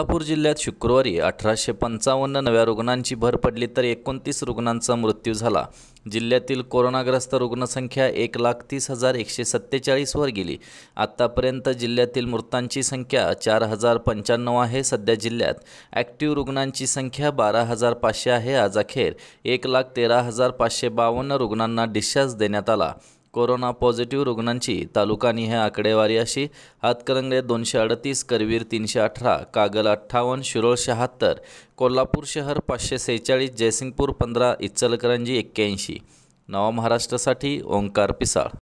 सोलापूर जिल्ह्यात शुक्रवारी अठराशे पंचावन्न नव्या रुग्णांची भर पडली तर एकोणतीस रुग्णांचा मृत्यू झाला जिल्ह्यातील कोरोनाग्रस्त रुग्णसंख्या एक लाख तीस हजार एकशे सत्तेचाळीसवर गेली आत्तापर्यंत जिल्ह्यातील मृतांची संख्या चार हजार पंच्याण्णव आहे सध्या जिल्ह्यात ॲक्टिव्ह रुग्णांची संख्या बारा हजार पाचशे आहे आज अखेर एक लाख तेरा हजार पाचशे बावन्न रुग्णांना डिस्चार्ज देण्यात आला कोरोना पॉझिटिव्ह रुग्णांची ह्या आकडेवारी अशी हातकरंगळे दोनशे अडतीस करवीर तीनशे अठरा कागल अठ्ठावन्न शिरोळ शहात्तर कोल्हापूर शहर पाचशे सेहेचाळीस जयसिंगपूर पंधरा इचलकरंजी एक्क्याऐंशी नवा महाराष्ट्रासाठी ओंकार पिसाळ